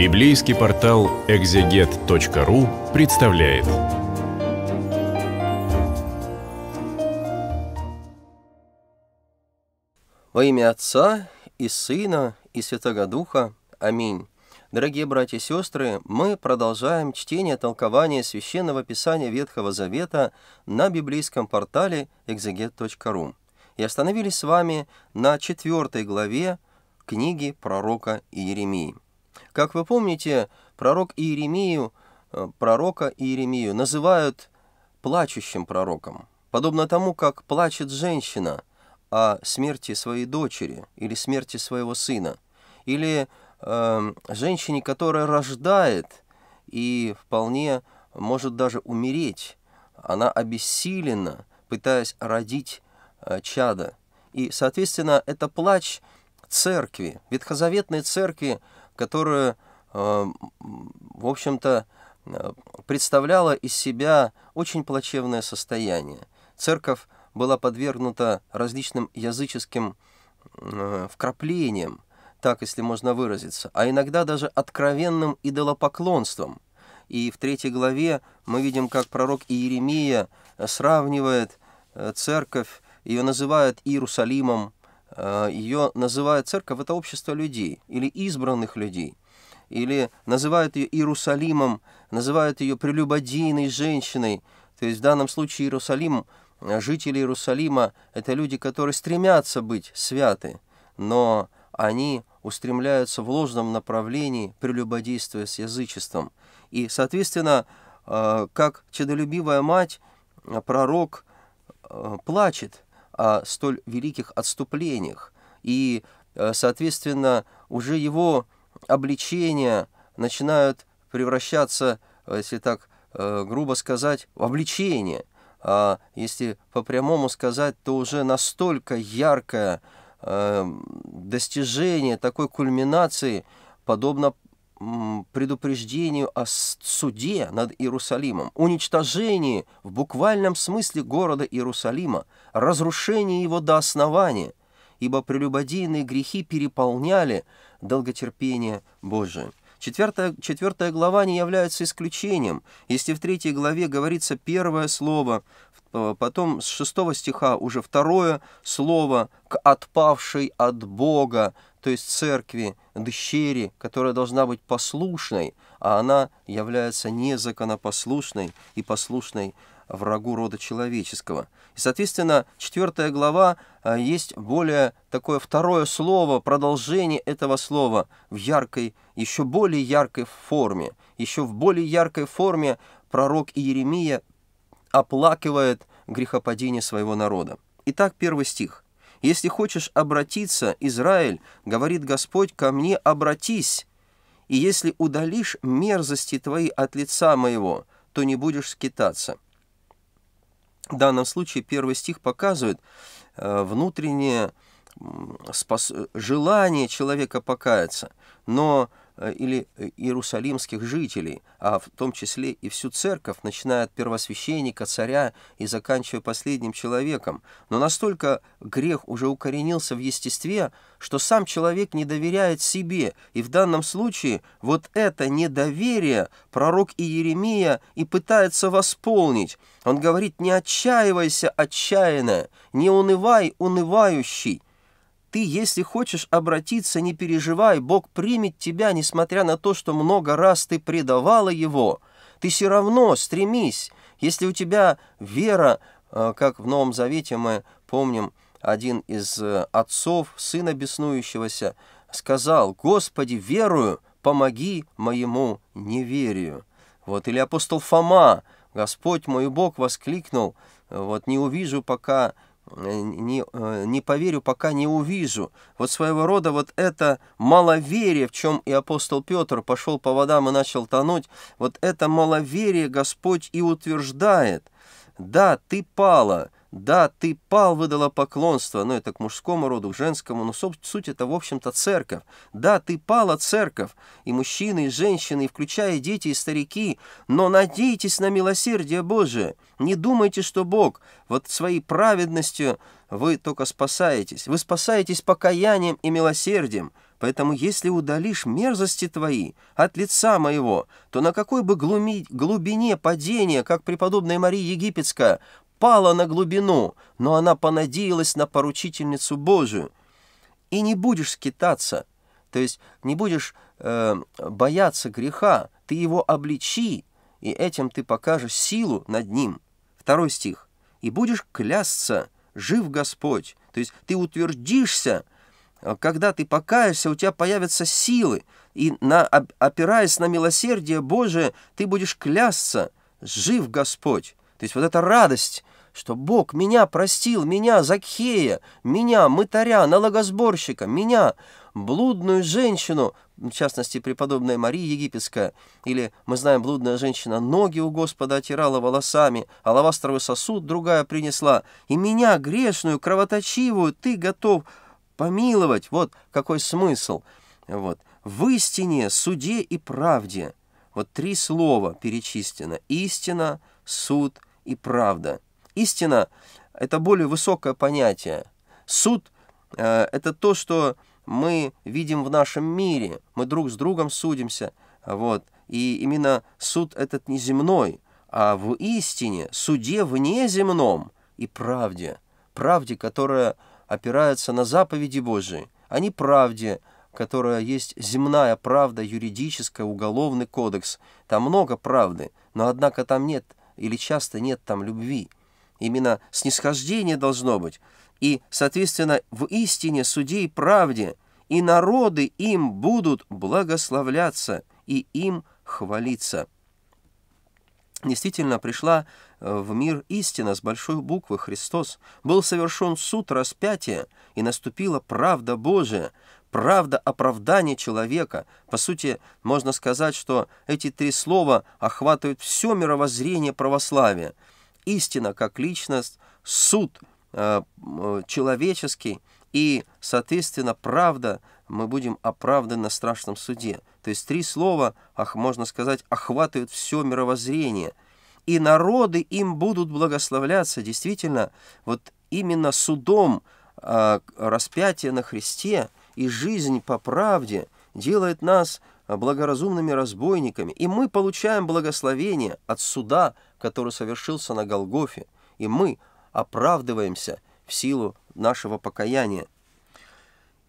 Библейский портал экзегет.ру представляет. Во имя Отца и Сына и Святого Духа. Аминь. Дорогие братья и сестры, мы продолжаем чтение толкования Священного Писания Ветхого Завета на библейском портале экзегет.ру. И остановились с вами на четвертой главе книги пророка Иеремии – как вы помните, пророк Иеремию, э, пророка Иеремию называют плачущим пророком, подобно тому, как плачет женщина о смерти своей дочери или смерти своего сына, или э, женщине, которая рождает и вполне может даже умереть. Она обессилена, пытаясь родить э, чада. И, соответственно, это плач церкви, ветхозаветной церкви, которая, э, в общем-то, э, представляла из себя очень плачевное состояние. Церковь была подвергнута различным языческим э, вкраплениям, так если можно выразиться, а иногда даже откровенным идолопоклонством. И в третьей главе мы видим, как пророк Иеремия сравнивает церковь, ее называют Иерусалимом, Э, ее называют церковь, это общество людей или избранных людей. Или называют ее Иерусалимом, называют ее прелюбодейной женщиной. То есть в данном случае Иерусалим, э, жители Иерусалима, это люди, которые стремятся быть святы, но они устремляются в ложном направлении, прелюбодействуя с язычеством. И, соответственно, э, как чедолюбивая мать, пророк плачет – о столь великих отступлениях, и, э, соответственно, уже его обличения начинают превращаться, э, если так э, грубо сказать, в обличение, а если по-прямому сказать, то уже настолько яркое достижение такой кульминации подобно предупреждению о суде над Иерусалимом, уничтожении в буквальном смысле города Иерусалима, разрушении его до основания, ибо прелюбодийные грехи переполняли долготерпение Божие. Четвертая, четвертая глава не является исключением. Если в третьей главе говорится первое слово, э, потом с шестого стиха уже второе слово к отпавшей от Бога то есть церкви, дщери, которая должна быть послушной, а она является незаконопослушной и послушной врагу рода человеческого. И, соответственно, четвертая глава э, есть более такое второе слово, продолжение этого слова в яркой, еще более яркой форме. Еще в более яркой форме пророк Иеремия оплакивает грехопадение своего народа. Итак, первый стих – если хочешь обратиться, Израиль, говорит Господь, ко мне обратись, и если удалишь мерзости твои от лица моего, то не будешь скитаться». В данном случае первый стих показывает э, внутреннее желание человека покаяться, но Э, или э, иерусалимских жителей, а в том числе и всю церковь, начиная от первосвященника, царя и заканчивая последним человеком. Но настолько грех уже укоренился в естестве, что сам человек не доверяет себе, и в данном случае вот это недоверие пророк Иеремия и пытается восполнить. Он говорит «не отчаивайся, отчаянно, не унывай, унывающий». Ты, если хочешь обратиться, не переживай, Бог примет тебя, несмотря на то, что много раз ты предавала Его. Ты все равно стремись. Если у тебя вера, э, как в Новом Завете мы помним, один из э, отцов, сына беснующегося, сказал, «Господи, верую, помоги моему неверию». Вот, или апостол Фома, «Господь мой Бог!» воскликнул, «Вот не увижу пока Э, не, э, не поверю, пока не увижу. Вот своего рода вот это маловерие, в чем и апостол Петр пошел по водам и начал тонуть, вот это маловерие Господь и утверждает. Да, ты пала, да, ты пал, выдала поклонство, но это к мужскому роду, к женскому, но суть это, в общем-то, церковь. Да, ты пала, церковь, и мужчины, и женщины, и включая дети и старики, но надейтесь на милосердие Божие. Не думайте, что Бог вот своей праведностью вы только спасаетесь. Вы спасаетесь покаянием и милосердием. Поэтому если удалишь мерзости твои от лица моего, то на какой бы глуми, глубине падения, как преподобная Мария Египетская, пала на глубину, но она понадеялась на поручительницу Божию. И не будешь скитаться, то есть не будешь э, бояться греха, ты его обличи, и этим ты покажешь силу над ним. Второй стих. «И будешь клясться, жив Господь». То есть ты утвердишься, а когда ты покаешься, у тебя появятся силы, и на, опираясь на милосердие Божие, ты будешь клясться, жив Господь. То есть вот эта радость, что Бог меня простил, меня, Закхея, меня, мытаря, налогосборщика, меня, блудную женщину, в частности, преподобная Мария Египетская, или, мы знаем, блудная женщина ноги у Господа отирала волосами, а лавастровый сосуд другая принесла, и меня, грешную, кровоточивую, ты готов помиловать. Вот какой смысл. Вот. В истине, суде и правде. Вот три слова перечислено. Истина, суд и правда. Истина – это более высокое понятие. Суд э, – это то, что мы видим в нашем мире, мы друг с другом судимся, вот. И именно суд этот не земной, а в истине, суде вне земном и правде, правде, которая опирается на заповеди Божии, а не правде, которая есть земная правда, юридическая, уголовный кодекс. Там много правды, но однако там нет или часто нет там любви именно снисхождение должно быть, и, соответственно, в истине, судей правде, и народы им будут благословляться и им хвалиться. Действительно, пришла э, в мир истина с большой буквы Христос. Был совершен суд распятия, и наступила правда Божия, правда оправдания человека. По сути, можно сказать, что эти три слова охватывают все мировоззрение православия – истина как личность, суд э, э, человеческий и, соответственно, правда, мы будем оправданы на страшном суде. То есть три слова, ах, можно сказать, охватывают все мировоззрение. И народы им будут благословляться. Действительно, вот именно судом э, распятия на Христе и жизнь по правде делает нас благоразумными разбойниками, и мы получаем благословение от суда который совершился на Голгофе, и мы оправдываемся в силу нашего покаяния.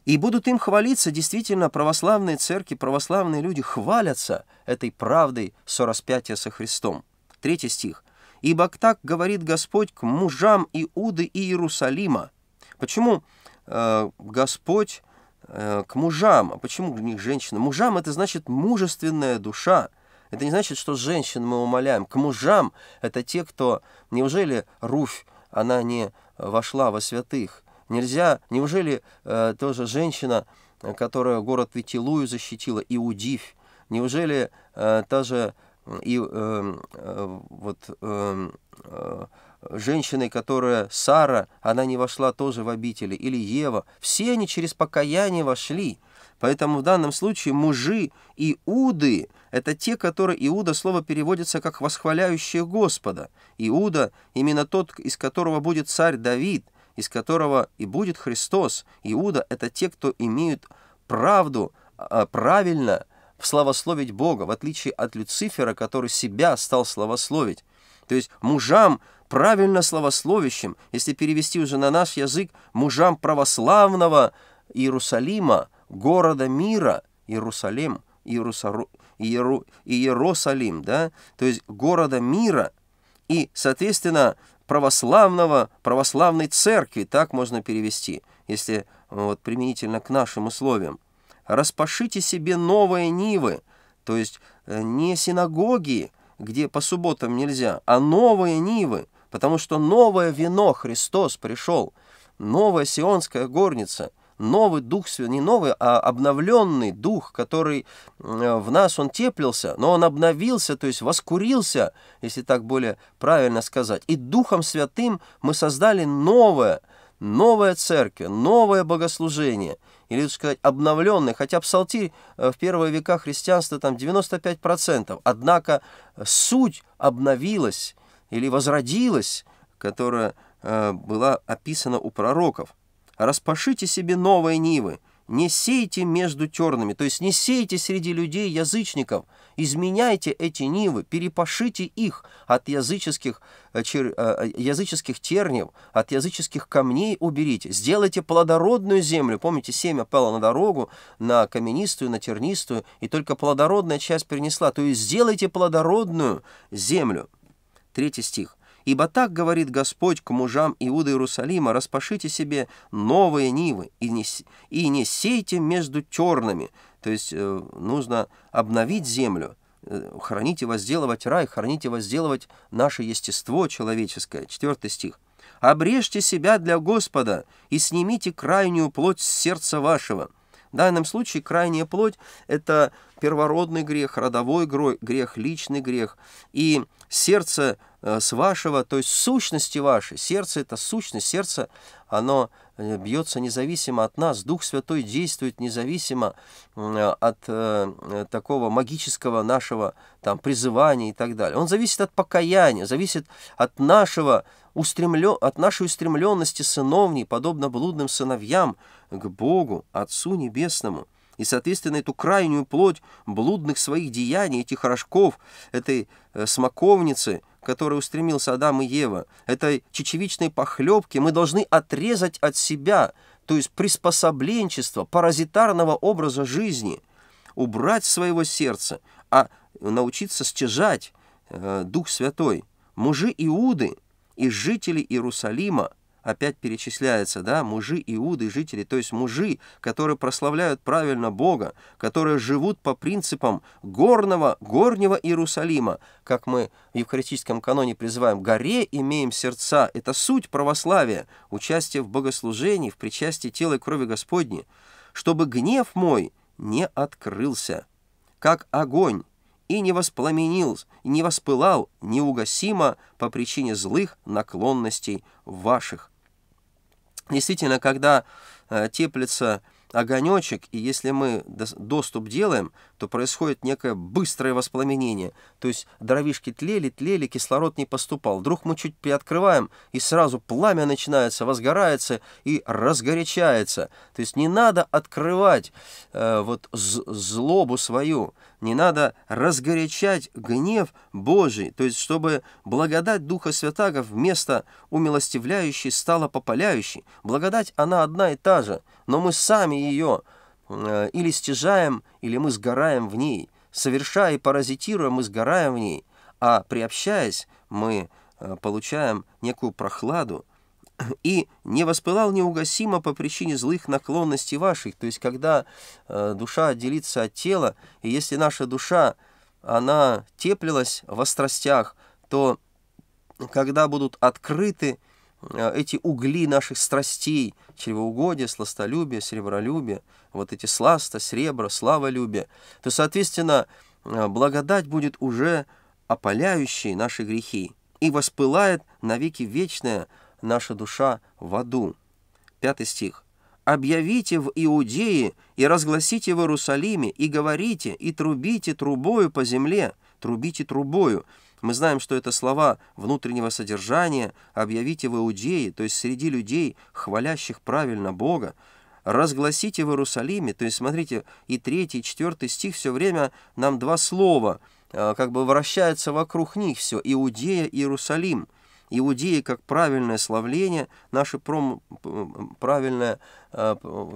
И будут им хвалиться, действительно, православные церкви, православные люди хвалятся этой правдой сораспятия со Христом. Третий стих. «Ибо так говорит Господь к мужам Иуды и Иерусалима». Почему э, Господь э, к мужам? А почему к них женщина? Мужам — это значит мужественная душа — это не значит, что женщин мы умоляем. К мужам это те, кто... Неужели Руфь, она не вошла во святых? Нельзя... Неужели э, тоже женщина, которая город Витилую защитила, Иудивь? Неужели э, та же и э, э, вот э, э, женщиной, которая Сара, она не вошла тоже в обители, или Ева. Все они через покаяние вошли. Поэтому в данном случае мужи и уды — это те, которые Иуда слово переводится как «восхваляющие Господа». Иуда — именно тот, из которого будет царь Давид, из которого и будет Христос. Иуда — это те, кто имеют правду, а, правильно славословить Бога, в отличие от Люцифера, который себя стал славословить. То есть мужам правильно славословящим, если перевести уже на наш язык, мужам православного Иерусалима — города мира, Иерусалим, Иерусару, Иеру, Иерусалим, да, то есть города мира и, соответственно, православного, православной церкви, так можно перевести, если вот применительно к нашим условиям. Распашите себе новые нивы, то есть э, не синагоги, где по субботам нельзя, а новые нивы, потому что новое вино Христос пришел, новая сионская горница – новый дух, не новый, а обновленный дух, который э, в нас, он теплился, но он обновился, то есть воскурился, если так более правильно сказать. И Духом Святым мы создали новое, новая церковь, новое богослужение, или лучше сказать, обновленное, хотя псалтирь э, в первые века христианства там 95%, однако э, суть обновилась или возродилась, которая была описана у пророков распашите себе новые нивы, не сейте между терными, то есть не сейте среди людей язычников, изменяйте эти нивы, перепашите их от языческих, э, чер, э, э, языческих тернев, от языческих камней уберите, сделайте плодородную землю, помните, семя пало на дорогу, на каменистую, на тернистую, и только плодородная часть принесла, то есть сделайте плодородную землю. Третий стих. Ибо так говорит Господь к мужам Иуды Иерусалима, распашите себе новые нивы и не, и не сейте между черными. То есть э, нужно обновить землю, э, хранить и возделывать рай, хранить и возделывать наше естество человеческое. Четвертый стих. «Обрежьте себя для Господа и снимите крайнюю плоть с сердца вашего». В данном случае крайняя плоть — это первородный грех, родовой грех, личный грех. И сердце Э, с вашего, то есть сущности вашей. Сердце — это сущность, сердце, оно э, бьется независимо от нас. Дух Святой действует независимо э, от э, такого магического нашего там, призывания и так далее. Он зависит от покаяния, зависит от, нашего устремлен... от нашей устремленности сыновней, подобно блудным сыновьям, к Богу, Отцу Небесному. И, соответственно, эту крайнюю плоть блудных своих деяний, этих рожков, этой э, смоковницы, которой устремился Адам и Ева, этой чечевичной похлебки, мы должны отрезать от себя, то есть приспособленчество паразитарного образа жизни, убрать своего сердца, а научиться стяжать э, Дух Святой. Мужи Иуды и жители Иерусалима – опять перечисляется, да, мужи Иуды, жители, то есть мужи, которые прославляют правильно Бога, которые живут по принципам горного, горнего Иерусалима, как мы в евхаристическом каноне призываем, горе имеем сердца, это суть православия, участие в богослужении, в причастии тела и крови Господней, чтобы гнев мой не открылся, как огонь, и не воспламенил, не воспылал неугасимо по причине злых наклонностей ваших. Действительно, когда э, теплится огонечек, и если мы доступ делаем, то происходит некое быстрое воспламенение. То есть дровишки тлели, тлели, кислород не поступал. Вдруг мы чуть приоткрываем, и сразу пламя начинается, возгорается и разгорячается. То есть не надо открывать э, вот злобу свою, не надо разгорячать гнев Божий, то есть чтобы благодать Духа Святаго вместо умилостивляющей стала попаляющей. Благодать, она одна и та же, но мы сами ее Э, или стяжаем, или мы сгораем в ней. Совершая и паразитируя, мы сгораем в ней, а приобщаясь, мы э, получаем некую прохладу. «И не воспылал неугасимо по причине злых наклонностей ваших». То есть, когда э, душа отделится от тела, и если наша душа, она теплилась во страстях, то когда будут открыты Э, эти угли наших страстей, чревоугодие, сластолюбие, серебролюбие, вот эти сласта, сребро, славолюбие, то, соответственно, э, благодать будет уже опаляющей наши грехи, и воспылает навеки вечная наша душа в аду. Пятый стих. «Объявите в Иудее и разгласите в Иерусалиме, и говорите, и трубите трубою по земле, трубите трубою, мы знаем, что это слова внутреннего содержания «объявите в Иудее», то есть среди людей, хвалящих правильно Бога, «разгласите в Иерусалиме», то есть, смотрите, и третий, и четвертый стих все время нам два слова, э, как бы вращается вокруг них все, «Иудея, Иерусалим». Иудеи как правильное славление, наша пром, правильная э,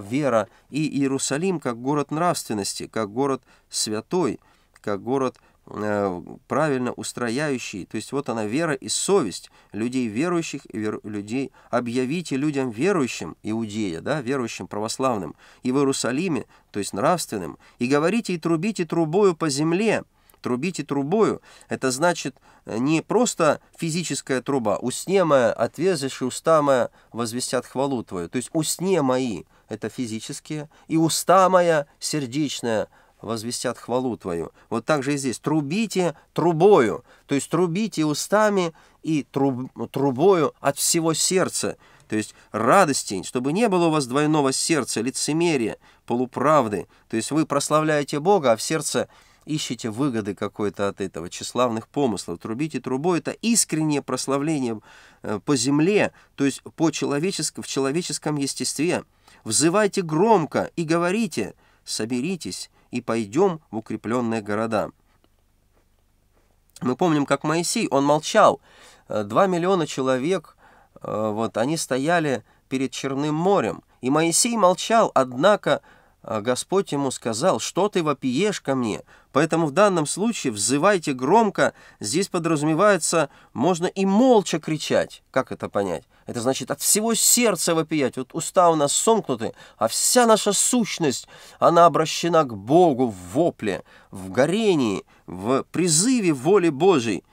вера, и Иерусалим как город нравственности, как город святой, как город Э, правильно устрояющий, то есть вот она вера и совесть людей верующих и вер... людей, объявите людям верующим, иудея, да, верующим православным, и в Иерусалиме, то есть нравственным, и говорите и трубите трубою по земле, трубите трубою, это значит э, не просто физическая труба, усне моя, отвезешь и уста моя возвестят хвалу твою, то есть усне мои, это физические, и уста моя сердечная, возвестят хвалу Твою. Вот так же и здесь. Трубите трубою, то есть трубите устами и труб, трубою от всего сердца, то есть радости, чтобы не было у вас двойного сердца, лицемерия, полуправды. То есть вы прославляете Бога, а в сердце ищете выгоды какой-то от этого, тщеславных помыслов. Трубите трубой — это искреннее прославление э, по земле, то есть по человеческ... в человеческом естестве. Взывайте громко и говорите, соберитесь, и пойдем в укрепленные города. Мы помним, как Моисей, он молчал. Э, два миллиона человек, э, вот, они стояли перед Черным морем, и Моисей молчал, однако э, Господь ему сказал, «Что ты вопиешь ко мне? Поэтому в данном случае «взывайте громко» здесь подразумевается «можно и молча кричать». Как это понять? Это значит от всего сердца вопиять. Вот уста у нас сомкнуты, а вся наша сущность, она обращена к Богу в вопле, в горении, в призыве воли Божией.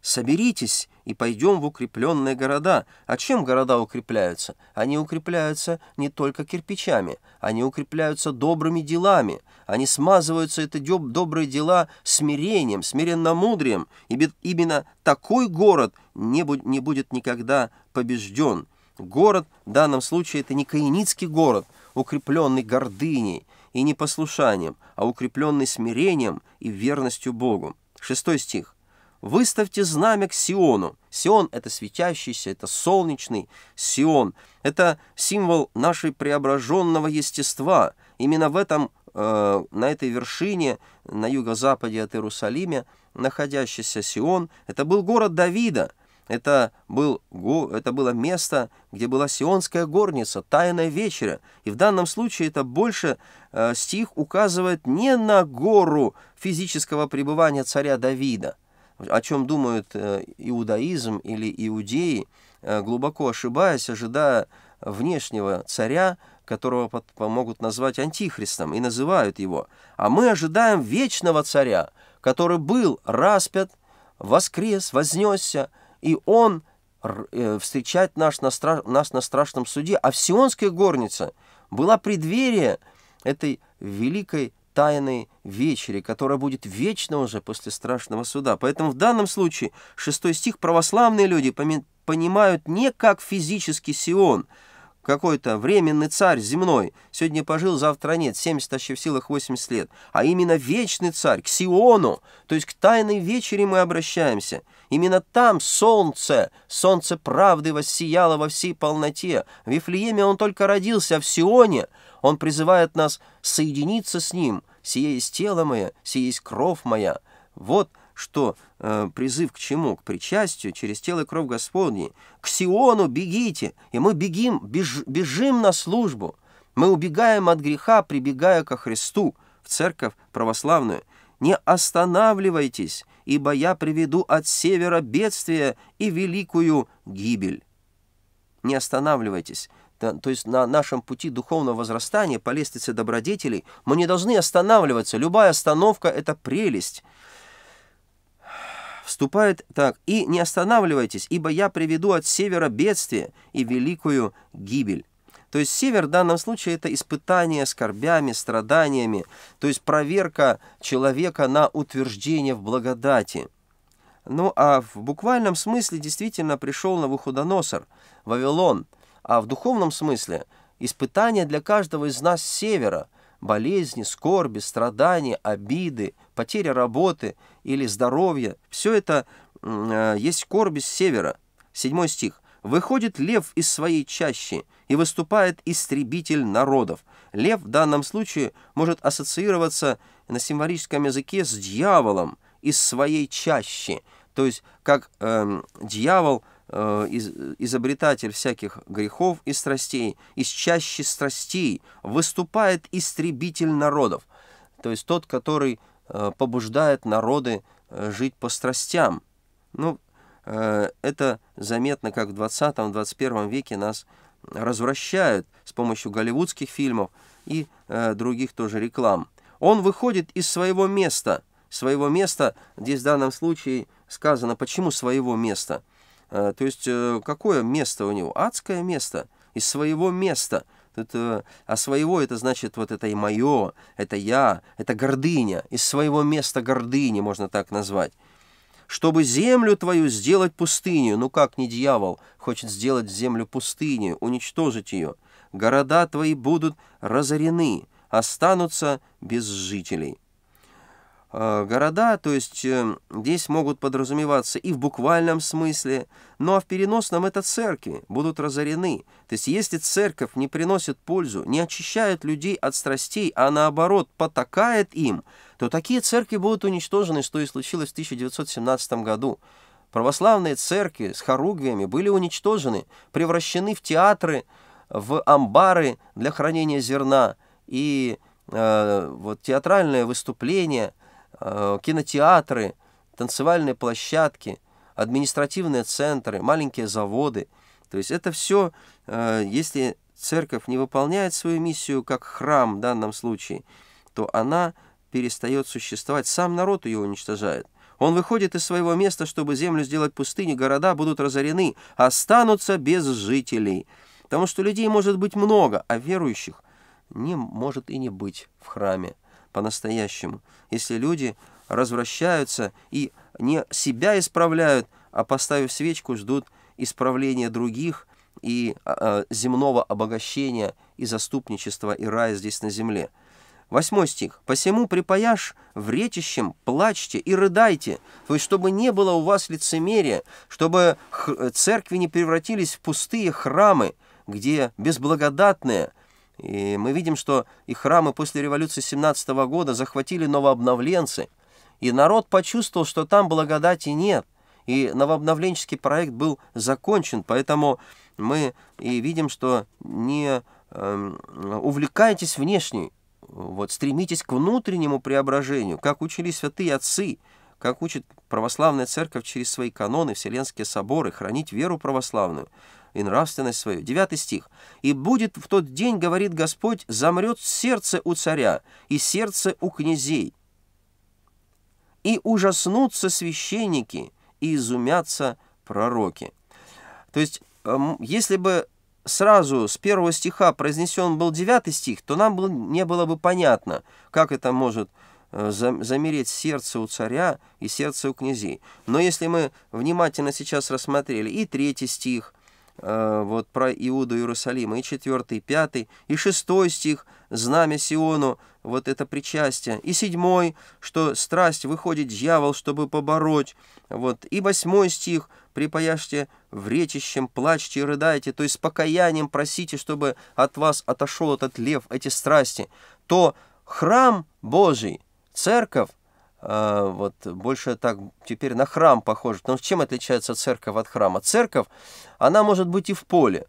«Соберитесь и пойдем в укрепленные города». А чем города укрепляются? Они укрепляются не только кирпичами, они укрепляются добрыми делами – они смазываются, это добрые дела, смирением, смиренно-мудрием. Ибо именно такой город не, будь, не будет никогда побежден. Город, в данном случае, это не каиницкий город, укрепленный гордыней и непослушанием, а укрепленный смирением и верностью Богу. Шестой стих. «Выставьте знамя к Сиону». Сион — это светящийся, это солнечный Сион. Это символ нашей преображенного естества. Именно в этом Э, на этой вершине, на юго-западе от Иерусалима, находящийся Сион. Это был город Давида, это, был, это было место, где была сионская горница, тайная вечеря. И в данном случае это больше э, стих указывает не на гору физического пребывания царя Давида, о чем думают э, иудаизм или иудеи, э, глубоко ошибаясь, ожидая внешнего царя, которого помогут назвать антихристом, и называют его, а мы ожидаем вечного царя, который был распят, воскрес, вознесся, и он э, встречает нас на, страш... нас на страшном суде. А Сионская горница была преддверие этой великой тайной вечери, которая будет вечно уже после страшного суда. Поэтому в данном случае шестой стих православные люди понимают не как физический Сион – какой-то временный царь земной, сегодня пожил, завтра нет, 70, а в силах 80 лет, а именно вечный царь, к Сиону, то есть к тайной вечере мы обращаемся. Именно там солнце, солнце правды воссияло во всей полноте. В Вифлееме он только родился, а в Сионе он призывает нас соединиться с ним. «Сие есть тело мое, сие есть кровь моя». Вот – что э, призыв к чему? К причастию через тело и кровь Господней. К Сиону бегите! И мы бегим, беж, бежим на службу. Мы убегаем от греха, прибегая ко Христу в церковь православную. Не останавливайтесь, ибо я приведу от севера бедствие и великую гибель. Не останавливайтесь. то есть на нашем пути духовного возрастания по лестнице добродетелей мы не должны останавливаться. Любая остановка — это прелесть вступает так, «И не останавливайтесь, ибо я приведу от севера бедствие и великую гибель». То есть север в данном случае это испытание скорбями, страданиями, то есть проверка человека на утверждение в благодати. Ну а в буквальном смысле действительно пришел на Навуходоносор, Вавилон, а в духовном смысле испытание для каждого из нас севера, болезни, скорби, страдания, обиды, потеря работы или здоровья, все это э, есть корби с севера. Седьмой стих. «Выходит лев из своей чащи, и выступает истребитель народов». Лев в данном случае может ассоциироваться на символическом языке с дьяволом из своей чащи, то есть как эм, э, дьявол – из, изобретатель всяких грехов и страстей, из чащи страстей, выступает истребитель народов. То есть тот, который Э, побуждает народы э, жить по страстям. Ну, э, это заметно, как в 20-21 веке нас развращают с помощью голливудских фильмов и других тоже реклам. Он выходит из своего места. Своего места, здесь в данном случае сказано, почему своего места. То есть, какое место у него? Адское место. Из своего места – Тут, а своего это значит вот это и мое, это я, это гордыня. Из своего места гордыни можно так назвать. Чтобы землю твою сделать пустыню. Ну как не дьявол хочет сделать землю пустыню, уничтожить ее. Города твои будут разорены, останутся без жителей. Э, города, то есть э, здесь могут подразумеваться и в буквальном смысле, ну а в переносном это церкви, будут разорены. То есть если церковь не приносит пользу, не очищает людей от страстей, а наоборот потакает им, то такие церкви будут уничтожены, что и случилось в 1917 году. Православные церкви с хоругвиями были уничтожены, превращены в театры, в амбары для хранения зерна и э, вот театральное выступление – Э, кинотеатры, танцевальные площадки, административные центры, маленькие заводы. То есть это все, э, если церковь не выполняет свою миссию как храм в данном случае, то она перестает существовать, сам народ ее уничтожает. Он выходит из своего места, чтобы землю сделать пустыней, города будут разорены, останутся без жителей. Потому что людей может быть много, а верующих не может и не быть в храме по-настоящему, если люди развращаются и не себя исправляют, а поставив свечку, ждут исправления других и э, земного обогащения и заступничества и рая здесь на земле. Восьмой стих. «Посему припаяшь вретищем, плачьте и рыдайте, то есть чтобы не было у вас лицемерия, чтобы церкви не превратились в пустые храмы, где безблагодатные, и мы видим, что и храмы после революции 17 -го года захватили новообновленцы, и народ почувствовал, что там благодати нет, и новообновленческий проект был закончен, поэтому мы и видим, что не эм, увлекайтесь внешней, вот, стремитесь к внутреннему преображению, как учили святые отцы, как учит православная церковь через свои каноны, вселенские соборы, хранить веру православную, и нравственность свою. Девятый стих. «И будет в тот день, говорит Господь, замрет сердце у царя и сердце у князей, и ужаснутся священники, и изумятся пророки». То есть, эм, если бы сразу с первого стиха произнесен был девятый стих, то нам не было бы понятно, как это может э, замереть сердце у царя и сердце у князей. Но если мы внимательно сейчас рассмотрели и третий стих, Э, вот про Иуду Иерусалима, и 4, и 5, и 6 стих, знамя Сиону, вот это причастие, и 7, что страсть выходит дьявол, чтобы побороть, вот, и 8 стих, припаяшьте вречищем, плачьте и рыдайте, то есть с покаянием просите, чтобы от вас отошел этот лев, эти страсти, то храм Божий, церковь, а, вот больше так теперь на храм похоже. Но чем отличается церковь от храма? Церковь, она может быть и в поле.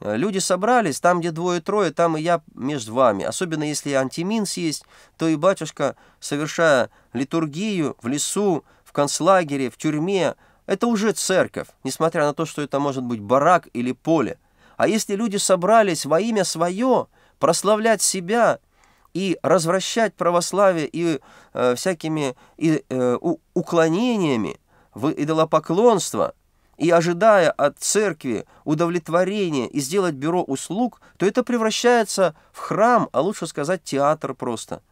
А, люди собрались, там, где двое-трое, там и я между вами. Особенно если антиминс есть, то и батюшка, совершая литургию в лесу, в концлагере, в тюрьме, это уже церковь, несмотря на то, что это может быть барак или поле. А если люди собрались во имя свое прославлять себя – и развращать православие и э, всякими и, э, у, уклонениями в идолопоклонство, и ожидая от церкви удовлетворения и сделать бюро услуг, то это превращается в храм, а лучше сказать театр просто.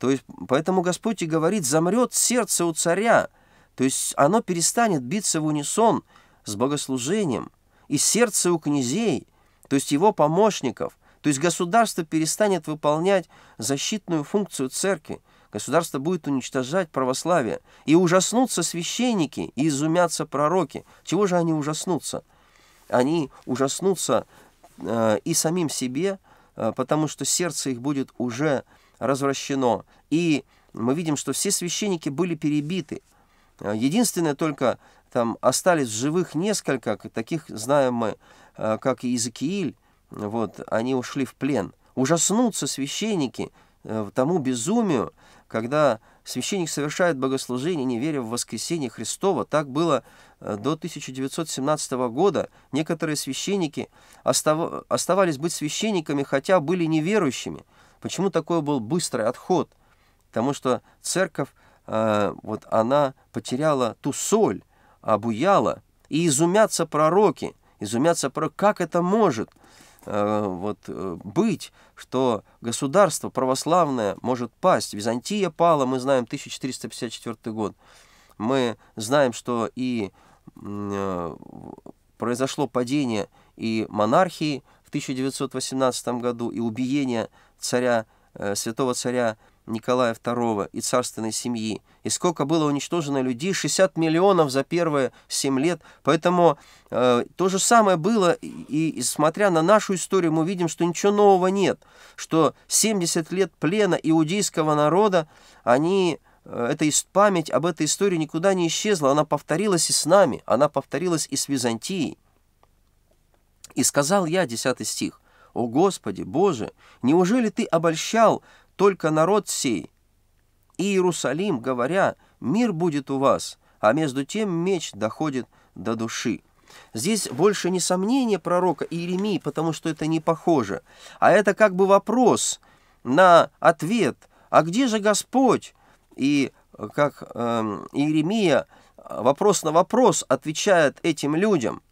То есть, поэтому Господь и говорит, замрет сердце у царя, то есть оно перестанет биться в унисон с богослужением, и сердце у князей, то есть его помощников, то есть государство перестанет выполнять защитную функцию церкви, государство будет уничтожать православие, и ужаснутся священники, и изумятся пророки. Чего же они ужаснутся? Они ужаснутся э, и самим себе, э, потому что сердце их будет уже развращено. И мы видим, что все священники были перебиты. Э, единственное только там остались живых несколько, таких знаем мы, э, как Иезекииль, вот, они ушли в плен. Ужаснутся священники э, тому безумию, когда священник совершает богослужение, не веря в воскресение Христова. Так было э, до 1917 года. Некоторые священники оставались быть священниками, хотя были неверующими. Почему такой был быстрый отход? Потому что церковь, э, вот она потеряла ту соль, обуяла, и изумятся пророки, изумятся пророки, как это может – Э, вот, э, быть, что государство православное может пасть. Византия пала, мы знаем, 1454 год. Мы знаем, что и э, произошло падение и монархии в 1918 году, и убиение царя, святого царя Николая II и царственной семьи, и сколько было уничтожено людей, 60 миллионов за первые 7 лет. Поэтому э, то же самое было, и, и смотря на нашу историю, мы видим, что ничего нового нет, что 70 лет плена иудейского народа, они, э, эта память об этой истории никуда не исчезла, она повторилась и с нами, она повторилась и с Византией. «И сказал я, 10 стих, «О Господи, Боже, неужели Ты обольщал только народ сей. И Иерусалим, говоря, мир будет у вас, а между тем меч доходит до души. Здесь больше не сомнение пророка Иеремии, потому что это не похоже, а это как бы вопрос на ответ, а где же Господь? И как э, Иеремия вопрос на вопрос отвечает этим людям –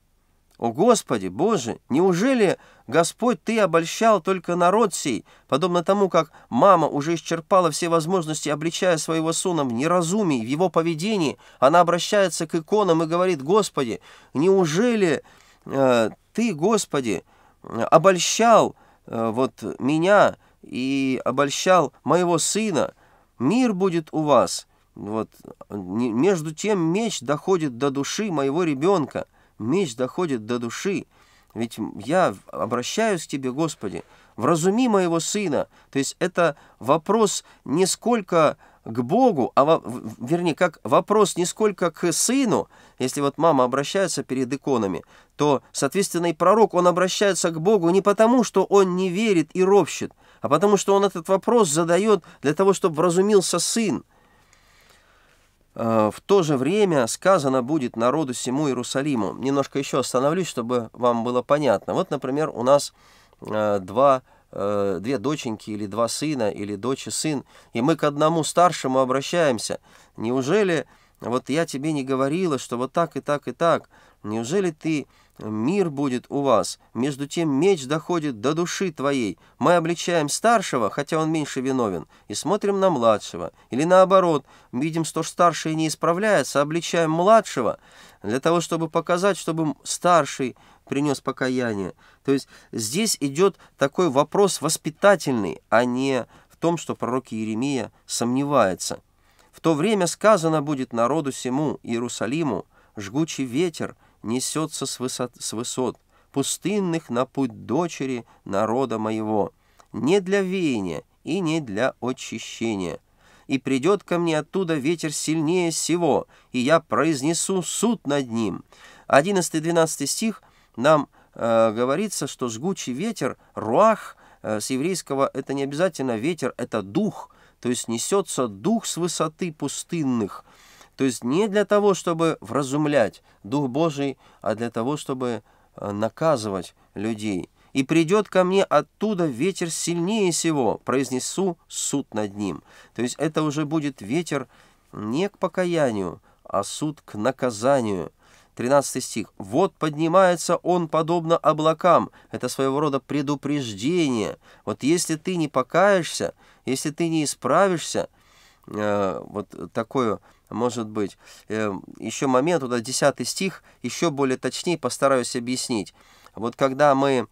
«О Господи, Боже, неужели, Господь, Ты обольщал только народ сей, подобно тому, как мама уже исчерпала все возможности, обличая своего сына в неразумии, в его поведении, она обращается к иконам и говорит, Господи, неужели э, Ты, Господи, обольщал э, вот меня и обольщал моего сына? Мир будет у вас». Вот, между тем меч доходит до души моего ребенка меч доходит до души. Ведь я обращаюсь к Тебе, Господи, вразуми моего сына. То есть это вопрос не сколько к Богу, а во, вернее, как вопрос не сколько к сыну, если вот мама обращается перед иконами, то, соответственно, и пророк, он обращается к Богу не потому, что он не верит и ропщет, а потому что он этот вопрос задает для того, чтобы вразумился сын. Э, в то же время сказано будет народу всему Иерусалиму. Немножко еще остановлюсь, чтобы вам было понятно. Вот, например, у нас э, два, э, две доченьки или два сына, или дочь и сын, и мы к одному старшему обращаемся. Неужели вот я тебе не говорила, что вот так и так и так? Неужели ты... Э, мир будет у вас, между тем меч доходит до души твоей. Мы обличаем старшего, хотя он меньше виновен, и смотрим на младшего. Или наоборот, видим, что старший не исправляется, а обличаем младшего, для того, чтобы показать, чтобы старший принес покаяние. То есть здесь идет такой вопрос воспитательный, а не в том, что пророк Иеремия сомневается. В то время сказано будет народу всему Иерусалиму, жгучий ветер, несется с высот, с высот пустынных на путь дочери народа моего, не для веяния и не для очищения. И придет ко мне оттуда ветер сильнее всего, и я произнесу суд над ним». 11-12 стих нам э, говорится, что жгучий ветер, руах, э, с еврейского это не обязательно ветер, это дух, то есть несется дух с высоты пустынных, то есть не для того, чтобы вразумлять Дух Божий, а для того, чтобы э, наказывать людей. «И придет ко мне оттуда ветер сильнее сего, произнесу суд над ним». То есть это уже будет ветер не к покаянию, а суд к наказанию. 13 стих. «Вот поднимается он подобно облакам». Это своего рода предупреждение. Вот если ты не покаешься, если ты не исправишься, э, вот такое может быть. Эм, еще момент, вот 10 стих, еще более точнее постараюсь объяснить. Вот когда мы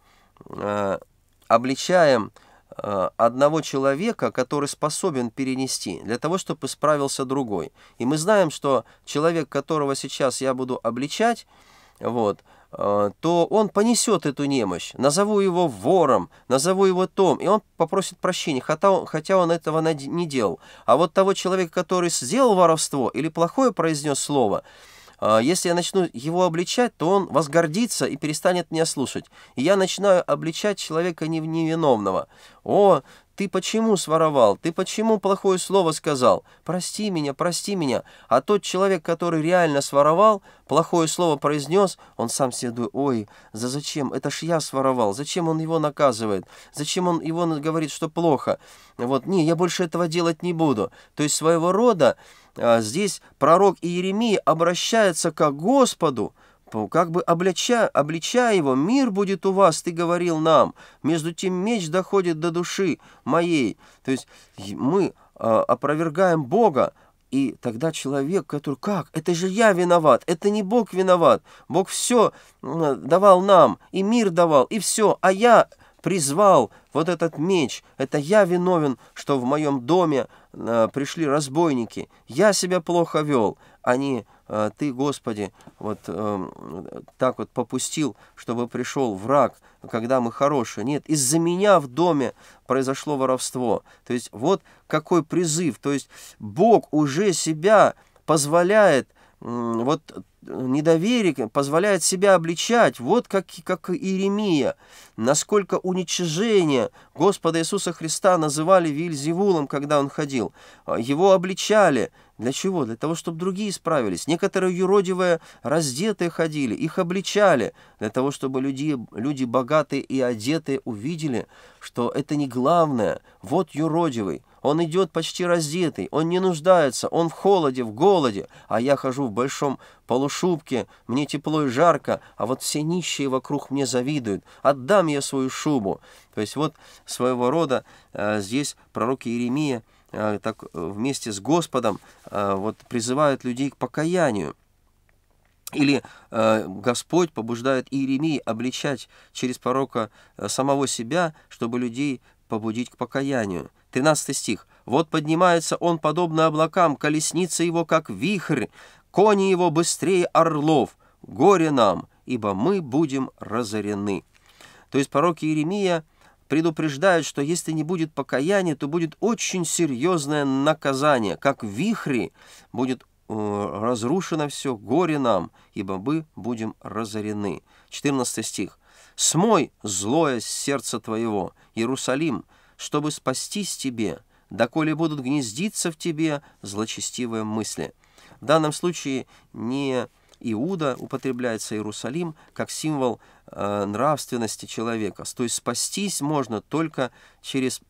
э, обличаем э, одного человека, который способен перенести, для того, чтобы исправился другой. И мы знаем, что человек, которого сейчас я буду обличать, вот, Э, то он понесет эту немощь. Назову его вором, назову его том, и он попросит прощения, хотя он, хотя он этого не делал. А вот того человека, который сделал воровство или плохое произнес слово, а, если я начну его обличать, то он возгордится и перестанет меня слушать. И я начинаю обличать человека невиновного. «О, ты почему своровал? Ты почему плохое слово сказал? Прости меня, прости меня. А тот человек, который реально своровал, плохое слово произнес, он сам себе ой, за зачем? Это ж я своровал. Зачем он его наказывает? Зачем он его говорит, что плохо? Вот, не, я больше этого делать не буду. То есть своего рода а здесь пророк Иеремия обращается к Господу, как бы обличая, обличая его, «Мир будет у вас, ты говорил нам, между тем меч доходит до души моей». То есть мы а, опровергаем Бога, и тогда человек, который, как, это же я виноват, это не Бог виноват, Бог все давал нам, и мир давал, и все, а я призвал вот этот меч, это я виновен, что в моем доме э, пришли разбойники, я себя плохо вел, а не э, ты, Господи, вот э, так вот попустил, чтобы пришел враг, когда мы хорошие. Нет, из-за меня в доме произошло воровство. То есть вот какой призыв, то есть Бог уже себя позволяет вот недоверие позволяет себя обличать, вот как, как Иеремия, насколько уничижение Господа Иисуса Христа называли Вильзевулом, когда он ходил. Его обличали. Для чего? Для того, чтобы другие справились. Некоторые юродивые раздетые ходили, их обличали, для того, чтобы люди, люди богатые и одетые увидели, что это не главное. Вот юродивый, он идет почти раздетый, он не нуждается, он в холоде, в голоде, а я хожу в большом полушубке, мне тепло и жарко, а вот все нищие вокруг мне завидуют, отдам я свою шубу». То есть вот своего рода э, здесь пророк Иеремия э, так, э, вместе с Господом вот, призывает людей к покаянию. Или э, Господь побуждает Иеремии обличать через пророка самого себя, чтобы людей побудить к покаянию. 13 стих. «Вот поднимается он, подобно облакам, колесница его, как вихрь, кони его быстрее орлов, горе нам, ибо мы будем разорены». То есть пророк Иеремия предупреждает, что если не будет покаяния, то будет очень серьезное наказание, как вихри будет э, разрушено все, горе нам, ибо мы будем разорены. 14 стих. «Смой злое с твоего, Иерусалим, чтобы спастись тебе, доколе будут гнездиться в тебе злочестивые мысли. В данном случае не Иуда употребляется Иерусалим как символ э, нравственности человека. То есть спастись можно только через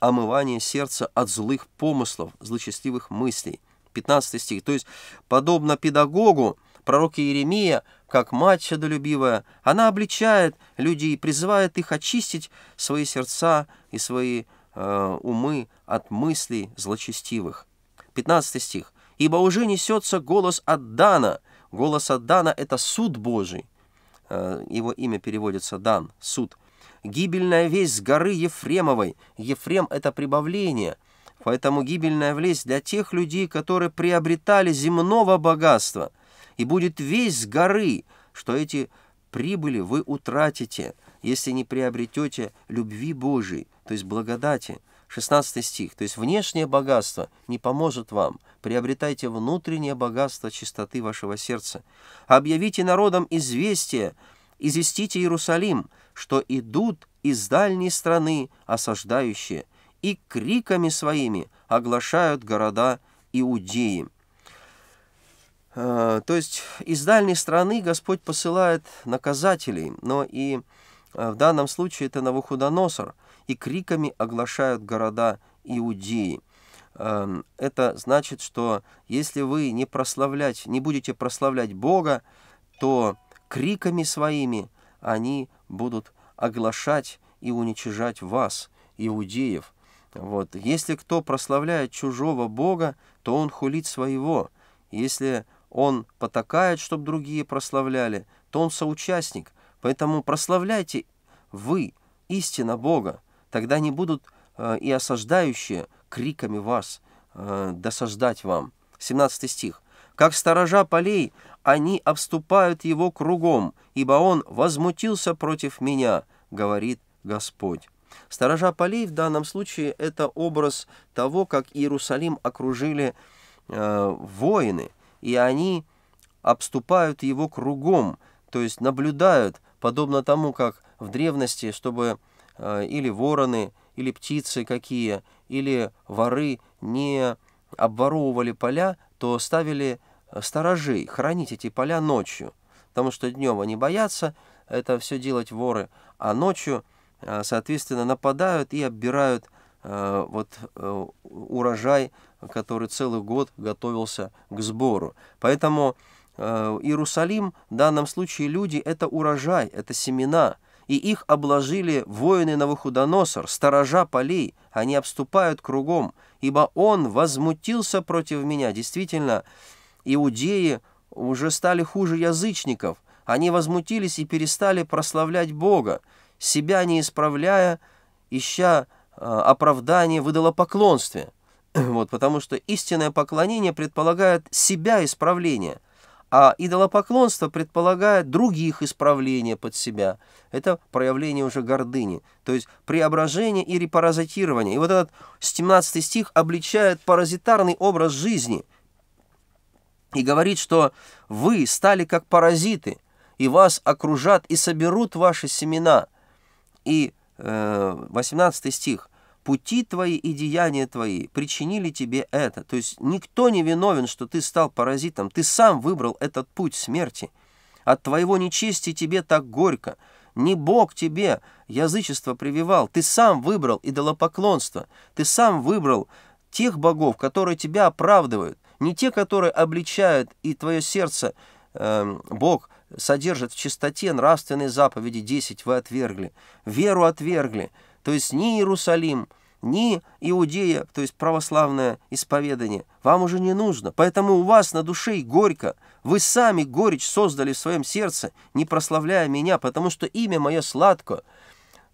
омывание сердца от злых помыслов, злочестивых мыслей. 15 стих. То есть, подобно педагогу, Пророки Иеремия, как мать чадолюбивая, она обличает людей, и призывает их очистить свои сердца и свои э, умы от мыслей злочестивых. 15 стих. «Ибо уже несется голос от Дана». Голос от Дана — это суд Божий. Э, его имя переводится «Дан», «суд». «Гибельная весть с горы Ефремовой». Ефрем — это прибавление — Поэтому гибельная влезть для тех людей, которые приобретали земного богатства – и будет весь с горы, что эти прибыли вы утратите, если не приобретете любви Божией, то есть благодати. 16 стих. То есть внешнее богатство не поможет вам. Приобретайте внутреннее богатство чистоты вашего сердца. Объявите народам известие, известите Иерусалим, что идут из дальней страны осаждающие, и криками своими оглашают города Иудеи. Э, то есть из дальней страны Господь посылает наказателей, но и э, в данном случае это Навуходоносор, и криками оглашают города Иудеи. Эм, это значит, что если вы не прославлять, не будете прославлять Бога, то криками своими они будут оглашать и уничижать вас, иудеев. Вот. Если кто прославляет чужого Бога, то он хулит своего. Если он потакает, чтобы другие прославляли, то он соучастник. Поэтому прославляйте вы, истина Бога, тогда не будут э, и осаждающие криками вас э, досаждать вам. 17 стих. «Как сторожа полей, они обступают его кругом, ибо он возмутился против меня», — говорит Господь. Сторожа полей в данном случае — это образ того, как Иерусалим окружили э, воины — и они обступают его кругом, то есть наблюдают, подобно тому, как в древности, чтобы э, или вороны, или птицы какие, или воры не обворовывали поля, то ставили э, сторожей хранить эти поля ночью, потому что днем они боятся это все делать воры, а ночью, э, соответственно, нападают и оббирают э, вот э, урожай который целый год готовился к сбору. Поэтому э, Иерусалим в данном случае люди – это урожай, это семена, и их обложили воины Навуходоносор, сторожа полей, они обступают кругом, ибо он возмутился против меня. Действительно, иудеи уже стали хуже язычников, они возмутились и перестали прославлять Бога, себя не исправляя, ища э, оправдание в идолопоклонстве. Вот, потому что истинное поклонение предполагает себя исправление, а идолопоклонство предполагает других исправления под себя. Это проявление уже гордыни, то есть преображение или паразитирование. И вот этот 17 стих обличает паразитарный образ жизни и говорит, что вы стали как паразиты, и вас окружат и соберут ваши семена. И э, 18 стих пути твои и деяния твои причинили тебе это. То есть никто не виновен, что ты стал паразитом. Ты сам выбрал этот путь смерти. От твоего нечестия тебе так горько. Не Бог тебе язычество прививал. Ты сам выбрал идолопоклонство. Ты сам выбрал тех богов, которые тебя оправдывают. Не те, которые обличают, и твое сердце э, Бог содержит в чистоте нравственные заповеди десять вы отвергли. Веру отвергли то есть ни Иерусалим, ни Иудея, то есть православное исповедание, вам уже не нужно. Поэтому у вас на душе и горько. Вы сами горечь создали в своем сердце, не прославляя меня, потому что имя мое сладко.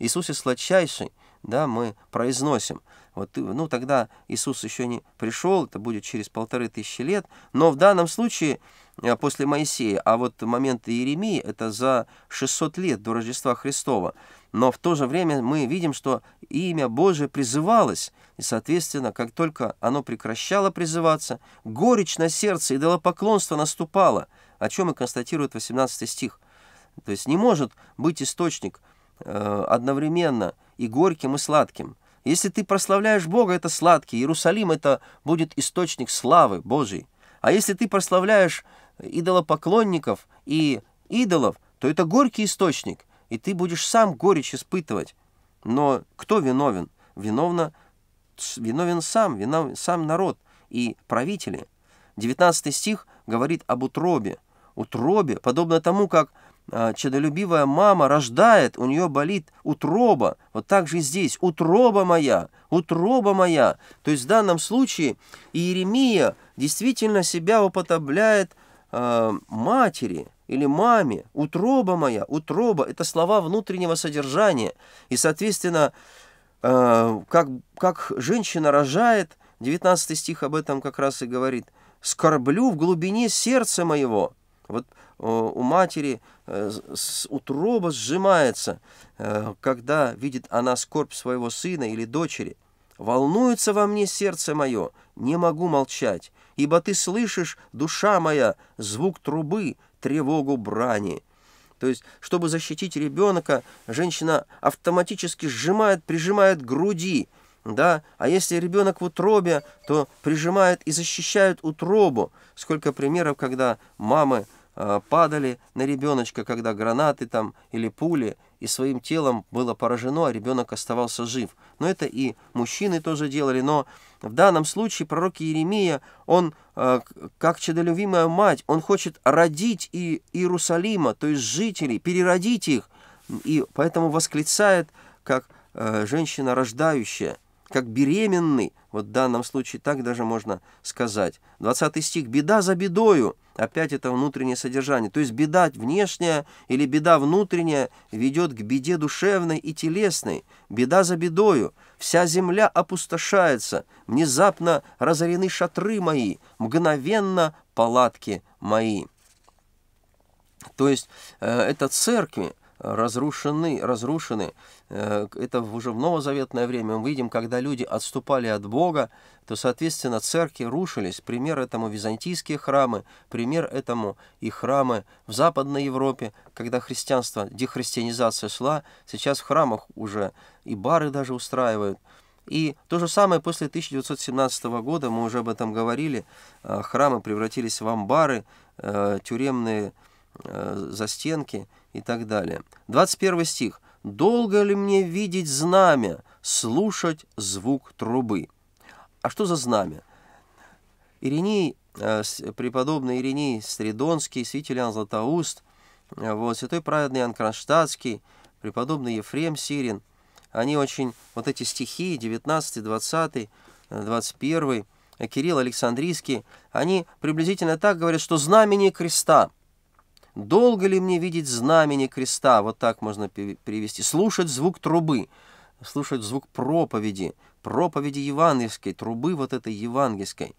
Иисус и сладчайший, да, мы произносим. Вот, ну, тогда Иисус еще не пришел, это будет через полторы тысячи лет, но в данном случае э, после Моисея, а вот момент Иеремии, это за 600 лет до Рождества Христова, но в то же время мы видим, что имя Божие призывалось, и, соответственно, как только оно прекращало призываться, горечь на сердце и идолопоклонство наступало, о чем и констатирует 18 стих. То есть не может быть источник э, одновременно и горьким, и сладким. Если ты прославляешь Бога, это сладкий. Иерусалим — это будет источник славы Божьей. А если ты прославляешь идолопоклонников и идолов, то это горький источник и ты будешь сам горечь испытывать. Но кто виновен? Виновна, виновен сам, виновен сам народ и правители. 19 стих говорит об утробе. Утробе, подобно тому, как а, чадолюбивая мама рождает, у нее болит утроба. Вот так же и здесь. Утроба моя, утроба моя. То есть в данном случае Иеремия действительно себя уподобляет э, матери, или маме, утроба моя, утроба – это слова внутреннего содержания. И, соответственно, э, как, как женщина рожает, 19 стих об этом как раз и говорит, «Скорблю в глубине сердца моего». Вот э, у матери э, утроба сжимается, когда видит она скорбь своего сына или дочери. «Волнуется во мне сердце мое, не могу молчать, ибо ты слышишь, душа моя, звук трубы, тревогу брани. То есть, чтобы защитить ребенка, женщина автоматически сжимает, прижимает груди, да, а если ребенок в утробе, то прижимает и защищает утробу. Сколько примеров, когда мамы э, падали на ребеночка, когда гранаты там или пули – и своим телом было поражено, а ребенок оставался жив. Но это и мужчины тоже делали, но в данном случае пророк Иеремия, он э, как чудолюбимая мать, он хочет родить и Иерусалима, то есть жителей, переродить их, и поэтому восклицает, как э, женщина рождающая, как беременный, вот в данном случае так даже можно сказать. 20 стих. «Беда за бедою». Опять это внутреннее содержание. То есть беда внешняя или беда внутренняя ведет к беде душевной и телесной. Беда за бедою. Вся земля опустошается. Внезапно разорены шатры мои. Мгновенно палатки мои. То есть э, это церкви, разрушены, разрушены. Э, это уже в новозаветное время мы видим, когда люди отступали от Бога, то, соответственно, церкви рушились. Пример этому византийские храмы, пример этому и храмы в Западной Европе, когда христианство, дехристианизация шла, сейчас в храмах уже и бары даже устраивают. И то же самое после 1917 года, мы уже об этом говорили, э, храмы превратились в амбары, э, тюремные застенки – и так далее. 21 стих. «Долго ли мне видеть знамя, слушать звук трубы?» А что за знамя? Ириней, э, преподобный Ириней Стридонский, святитель Иоанн Златоуст, э, вот, святой праведный Иоанн Кронштадтский, преподобный Ефрем Сирин, они очень, вот эти стихи, 19, 20, 21, Кирилл Александрийский, они приблизительно так говорят, что знамение креста – Долго ли мне видеть знамени креста? Вот так можно перевести. Слушать звук трубы, слушать звук проповеди, проповеди евангельской, трубы вот этой евангельской.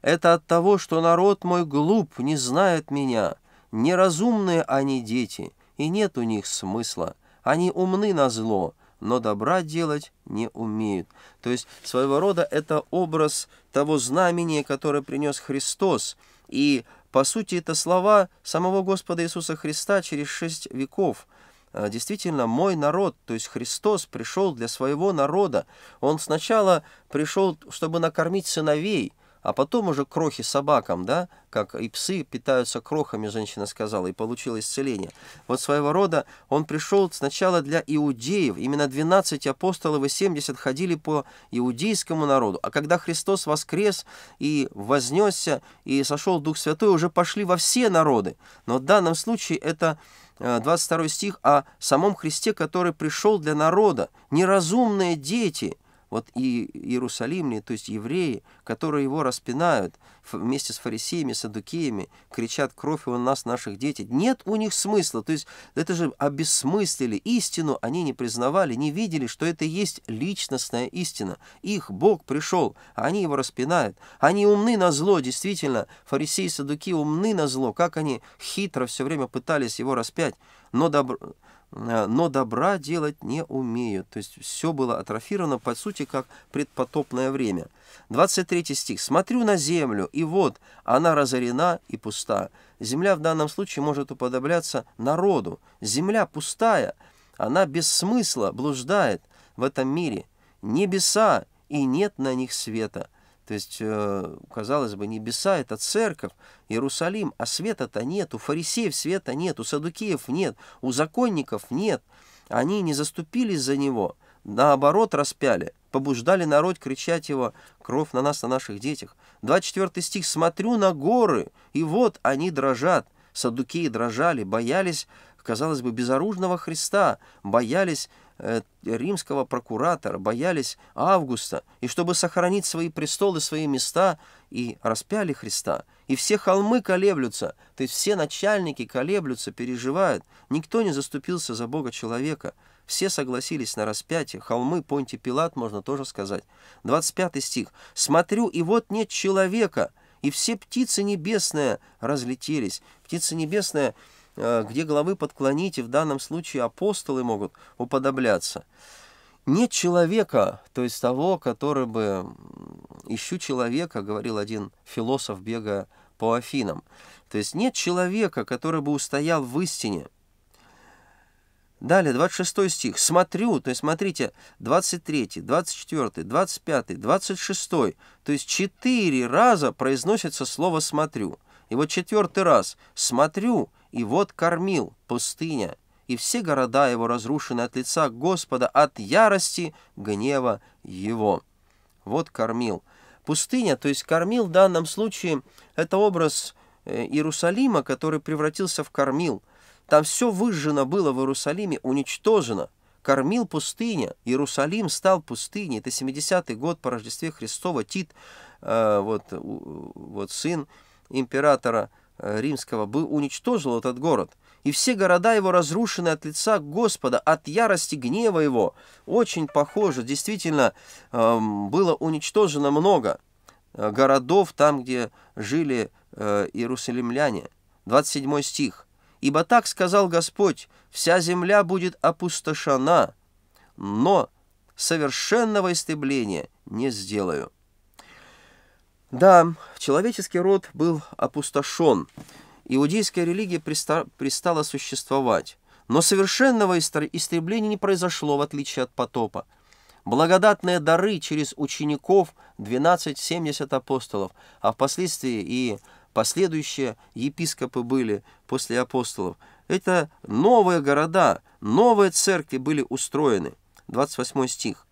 Это от того, что народ мой глуп, не знает меня. Неразумные они дети, и нет у них смысла. Они умны на зло, но добра делать не умеют. То есть своего рода это образ того знамения, которое принес Христос, и по сути, это слова самого Господа Иисуса Христа через шесть веков. А, действительно, мой народ, то есть Христос, пришел для своего народа. Он сначала пришел, чтобы накормить сыновей – а потом уже крохи собакам, да, как и псы питаются крохами, женщина сказала, и получил исцеление. Вот своего рода он пришел сначала для иудеев, именно 12 апостолов и 70 ходили по иудейскому народу, а когда Христос воскрес и вознесся, и сошел Дух Святой, уже пошли во все народы. Но в данном случае это 22 э, стих о самом Христе, который пришел для народа. Неразумные дети – вот и иерусалимляне, то есть евреи, которые его распинают вместе с фарисеями, садукиями, кричат «Кровь у нас, наших детей!» Нет у них смысла, то есть это же обесмыслили истину, они не признавали, не видели, что это есть личностная истина. Их Бог пришел, а они его распинают. Они умны на зло, действительно, фарисеи и садуки умны на зло, как они хитро все время пытались его распять, но добро... Э, но добра делать не умеют. То есть все было атрофировано, по сути, как предпотопное время. 23 стих. «Смотрю на землю, и вот она разорена и пуста». Земля в данном случае может уподобляться народу. Земля пустая, она без смысла блуждает в этом мире. Небеса, и нет на них света. То есть, э, казалось бы, небеса — это церковь, Иерусалим, а света-то нет, у фарисеев света нет, у садукеев нет, у законников нет. Они не заступились за него, наоборот распяли, побуждали народ кричать его «Кровь на нас, на наших детях». 24 стих «Смотрю на горы, и вот они дрожат». Садукеи дрожали, боялись казалось бы, безоружного Христа, боялись э, римского прокуратора, боялись Августа, и чтобы сохранить свои престолы, свои места, и распяли Христа. И все холмы колеблются, то есть все начальники колеблются, переживают. Никто не заступился за Бога человека. Все согласились на распятие. Холмы, Понти Пилат, можно тоже сказать. 25 стих. «Смотрю, и вот нет человека, и все птицы небесные разлетелись». птицы небесные Э, где головы подклонить, и в данном случае апостолы могут уподобляться. Нет человека, то есть того, который бы... «Ищу человека», говорил один философ, бегая по Афинам. То есть нет человека, который бы устоял в истине. Далее, 26 стих. «Смотрю», то есть смотрите, 23, 24, 25, 26, то есть четыре раза произносится слово «смотрю». И вот четвертый раз «смотрю», и вот кормил пустыня, и все города его разрушены от лица Господа, от ярости гнева его. Вот кормил. Пустыня, то есть кормил в данном случае, это образ э, Иерусалима, который превратился в кормил. Там все выжжено было в Иерусалиме, уничтожено. Кормил пустыня, Иерусалим стал пустыней. Это 70-й год по Рождестве Христова. Тит, э, вот, вот сын императора Э, римского был уничтожил этот город, и все города его разрушены от лица Господа, от ярости гнева его. Очень похоже, действительно, эм, было уничтожено много э, городов там, где жили э, иерусалимляне. 27 стих. «Ибо так сказал Господь, вся земля будет опустошена, но совершенного истребления не сделаю». Да, человеческий род был опустошен. Иудейская религия приста пристала существовать. Но совершенного истребления не произошло, в отличие от потопа. Благодатные дары через учеников 12-70 апостолов, а впоследствии и последующие епископы были после апостолов. Это новые города, новые церкви были устроены. 28 стих.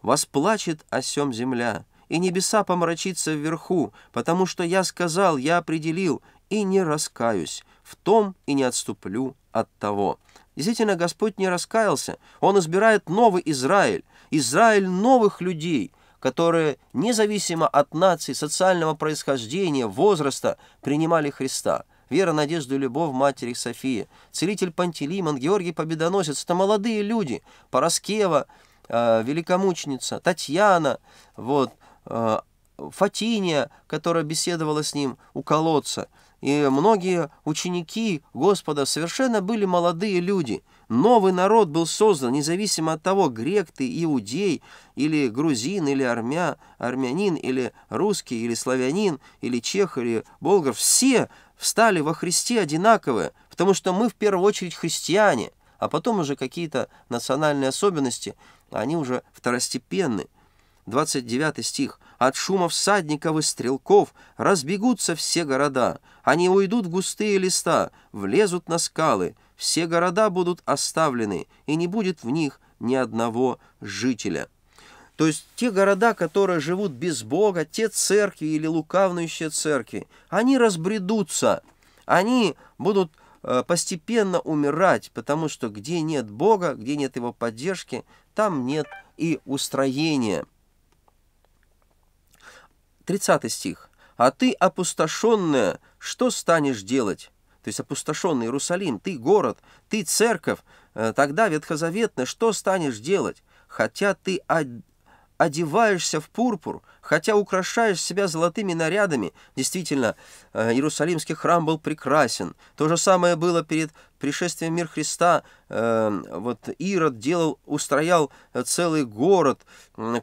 «Восплачет о сем земля, и небеса помрачится вверху, потому что я сказал, я определил, и не раскаюсь в том и не отступлю от того». Действительно, Господь не раскаялся. Он избирает новый Израиль, Израиль новых людей, которые, независимо от нации, социального происхождения, возраста, принимали Христа. Вера, надежда и любовь матери Софии, целитель Пантелеймон, Георгий Победоносец – это молодые люди, Пороскева, э, великомученица, Татьяна, вот – Э, Фатиния, которая беседовала с ним у колодца, и многие ученики Господа совершенно были молодые люди. Новый народ был создан, независимо от того, грек ты, иудей, или грузин, или армя, армянин, или русский, или славянин, или чех, или болгар. Все встали во Христе одинаковые, потому что мы в первую очередь христиане, а потом уже какие-то национальные особенности, они уже второстепенные. 29 стих, «От шума всадников и стрелков разбегутся все города, они уйдут в густые листа влезут на скалы, все города будут оставлены, и не будет в них ни одного жителя». То есть те города, которые живут без Бога, те церкви или лукавнующие церкви, они разбредутся, они будут э, постепенно умирать, потому что где нет Бога, где нет Его поддержки, там нет и устроения. 30 стих. «А ты, опустошенная, что станешь делать?» То есть опустошенный Иерусалим, ты город, ты церковь, э, тогда ветхозаветная, что станешь делать? Хотя ты одеваешься в пурпур, хотя украшаешь себя золотыми нарядами. Действительно, э, Иерусалимский храм был прекрасен. То же самое было перед пришествием мир Христа. Э, вот Ирод делал, устроял целый город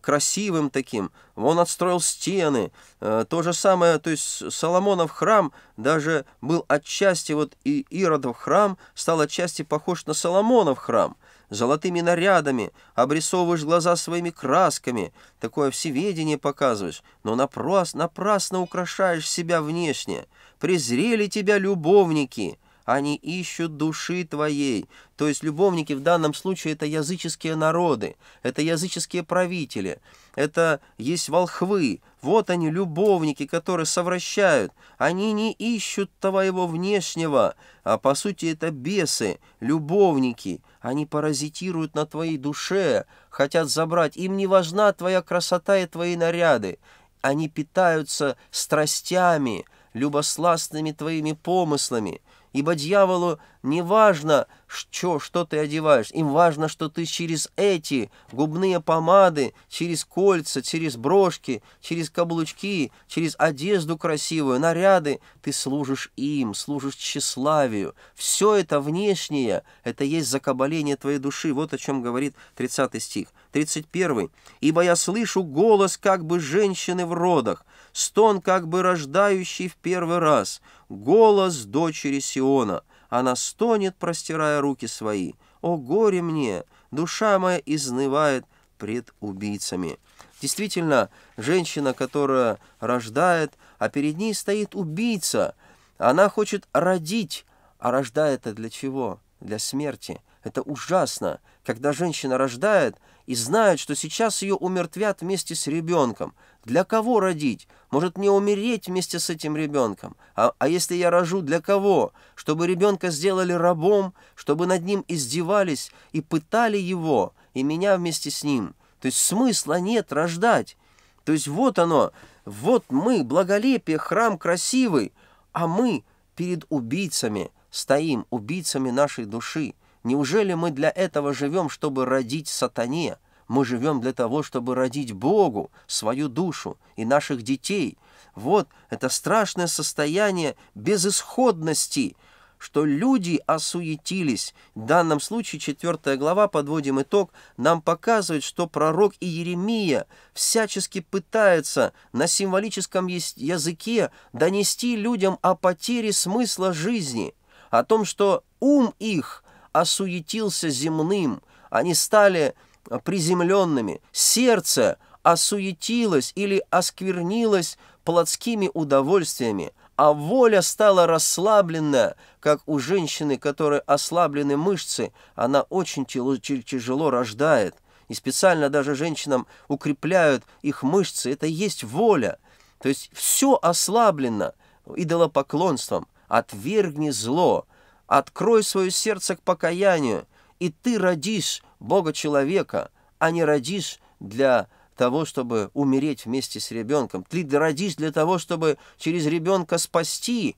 красивым таким. Он отстроил стены. Э, то же самое, то есть Соломонов храм даже был отчасти, вот и Иродов храм стал отчасти похож на Соломонов храм золотыми нарядами, обрисовываешь глаза своими красками, такое всеведение показываешь, но напрос, напрасно украшаешь себя внешне. Презрели тебя любовники, они ищут души твоей. То есть любовники в данном случае это языческие народы, это языческие правители, это есть волхвы. Вот они, любовники, которые совращают. Они не ищут твоего внешнего, а по сути это бесы, любовники. Они паразитируют на твоей душе, хотят забрать. Им не важна твоя красота и твои наряды. Они питаются страстями, любосластными твоими помыслами ибо дьяволу не важно, что, что ты одеваешь, им важно, что ты через эти губные помады, через кольца, через брошки, через каблучки, через одежду красивую, наряды, ты служишь им, служишь тщеславию. Все это внешнее, это есть закабаление твоей души. Вот о чем говорит 30 стих. 31. «Ибо я слышу голос как бы женщины в родах, стон как бы рождающий в первый раз, голос дочери Сиона». Она стонет, простирая руки свои. «О, горе мне! Душа моя изнывает пред убийцами!» Действительно, женщина, которая рождает, а перед ней стоит убийца. Она хочет родить, а рождает это для чего? Для смерти. Это ужасно, когда женщина рождает и знает, что сейчас ее умертвят вместе с ребенком – для кого родить? Может мне умереть вместе с этим ребенком? А, а если я рожу, для кого? Чтобы ребенка сделали рабом, чтобы над ним издевались и пытали его, и меня вместе с ним. То есть смысла нет рождать. То есть вот оно, вот мы, благолепие, храм красивый, а мы перед убийцами стоим, убийцами нашей души. Неужели мы для этого живем, чтобы родить сатане?» Мы живем для того, чтобы родить Богу свою душу и наших детей. Вот это страшное состояние безысходности, что люди осуетились. В данном случае 4 глава, подводим итог, нам показывает, что пророк и Еремия всячески пытаются на символическом языке донести людям о потере смысла жизни, о том, что ум их осуетился земным, они стали приземленными, сердце осуетилось или осквернилось плотскими удовольствиями, а воля стала расслаблена, как у женщины, которой ослаблены мышцы, она очень тяжело рождает. И специально даже женщинам укрепляют их мышцы. Это есть воля. То есть все ослаблено идолопоклонством. Отвергни зло, открой свое сердце к покаянию, и ты родишь Бога-человека, а не родишь для того, чтобы умереть вместе с ребенком. Ты родишь для того, чтобы через ребенка спасти.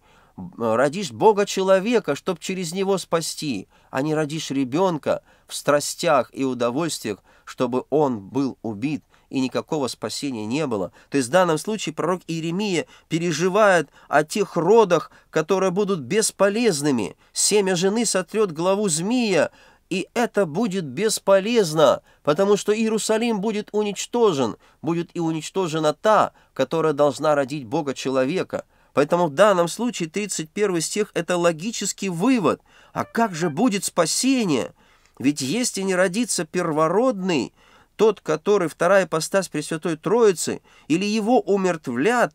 Родишь Бога-человека, чтобы через него спасти, а не родишь ребенка в страстях и удовольствиях, чтобы он был убит и никакого спасения не было. То есть в данном случае пророк Иеремия переживает о тех родах, которые будут бесполезными. Семя жены сотрет главу змея, и это будет бесполезно, потому что Иерусалим будет уничтожен, будет и уничтожена та, которая должна родить Бога человека. Поэтому в данном случае 31 стих – это логический вывод. А как же будет спасение? Ведь если не родится первородный, тот, который вторая постась Пресвятой Троицы, или его умертвлят,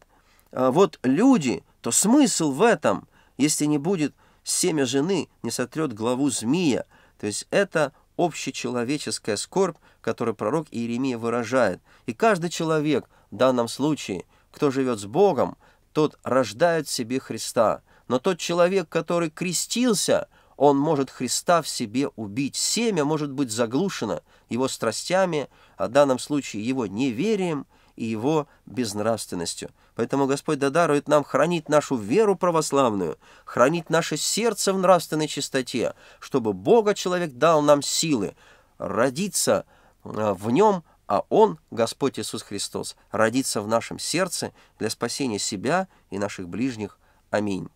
а, вот люди, то смысл в этом, если не будет семя жены, не сотрет главу змея, то есть это общечеловеческая скорбь, которую пророк Иеремия выражает. И каждый человек в данном случае, кто живет с Богом, тот рождает в себе Христа. Но тот человек, который крестился, он может Христа в себе убить. Семя может быть заглушено его страстями, а в данном случае его неверием – и его безнравственностью. Поэтому Господь дарует нам хранить нашу веру православную, хранить наше сердце в нравственной чистоте, чтобы Бога человек дал нам силы родиться а, в нем, а Он, Господь Иисус Христос, родится в нашем сердце для спасения себя и наших ближних. Аминь.